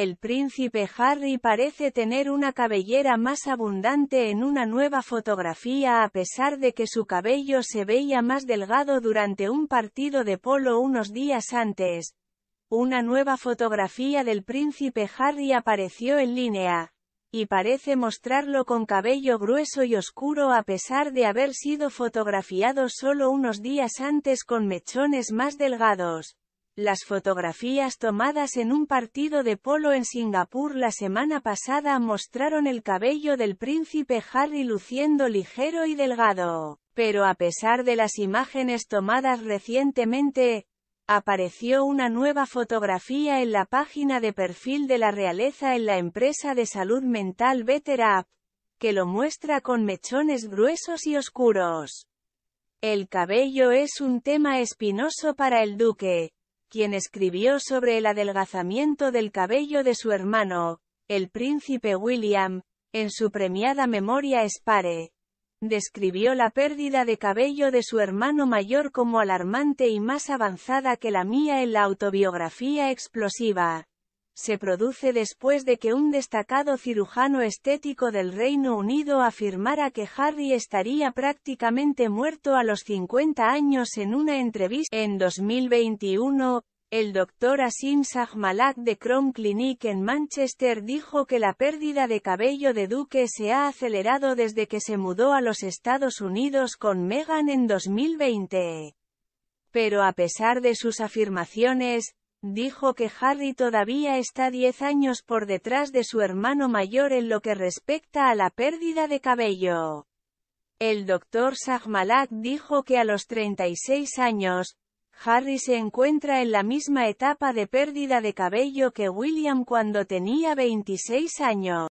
El príncipe Harry parece tener una cabellera más abundante en una nueva fotografía a pesar de que su cabello se veía más delgado durante un partido de polo unos días antes. Una nueva fotografía del príncipe Harry apareció en línea, y parece mostrarlo con cabello grueso y oscuro a pesar de haber sido fotografiado solo unos días antes con mechones más delgados. Las fotografías tomadas en un partido de polo en Singapur la semana pasada mostraron el cabello del príncipe Harry luciendo ligero y delgado, pero a pesar de las imágenes tomadas recientemente, apareció una nueva fotografía en la página de perfil de la realeza en la empresa de salud mental BetterUp, que lo muestra con mechones gruesos y oscuros. El cabello es un tema espinoso para el duque, quien escribió sobre el adelgazamiento del cabello de su hermano, el príncipe William, en su premiada memoria Spare. Describió la pérdida de cabello de su hermano mayor como alarmante y más avanzada que la mía en la autobiografía explosiva se produce después de que un destacado cirujano estético del Reino Unido afirmara que Harry estaría prácticamente muerto a los 50 años en una entrevista en 2021. El doctor Asim Sahmalak de Crown Clinic en Manchester dijo que la pérdida de cabello de Duque se ha acelerado desde que se mudó a los Estados Unidos con Meghan en 2020. Pero a pesar de sus afirmaciones, Dijo que Harry todavía está 10 años por detrás de su hermano mayor en lo que respecta a la pérdida de cabello. El doctor Sagmalak dijo que a los 36 años, Harry se encuentra en la misma etapa de pérdida de cabello que William cuando tenía 26 años.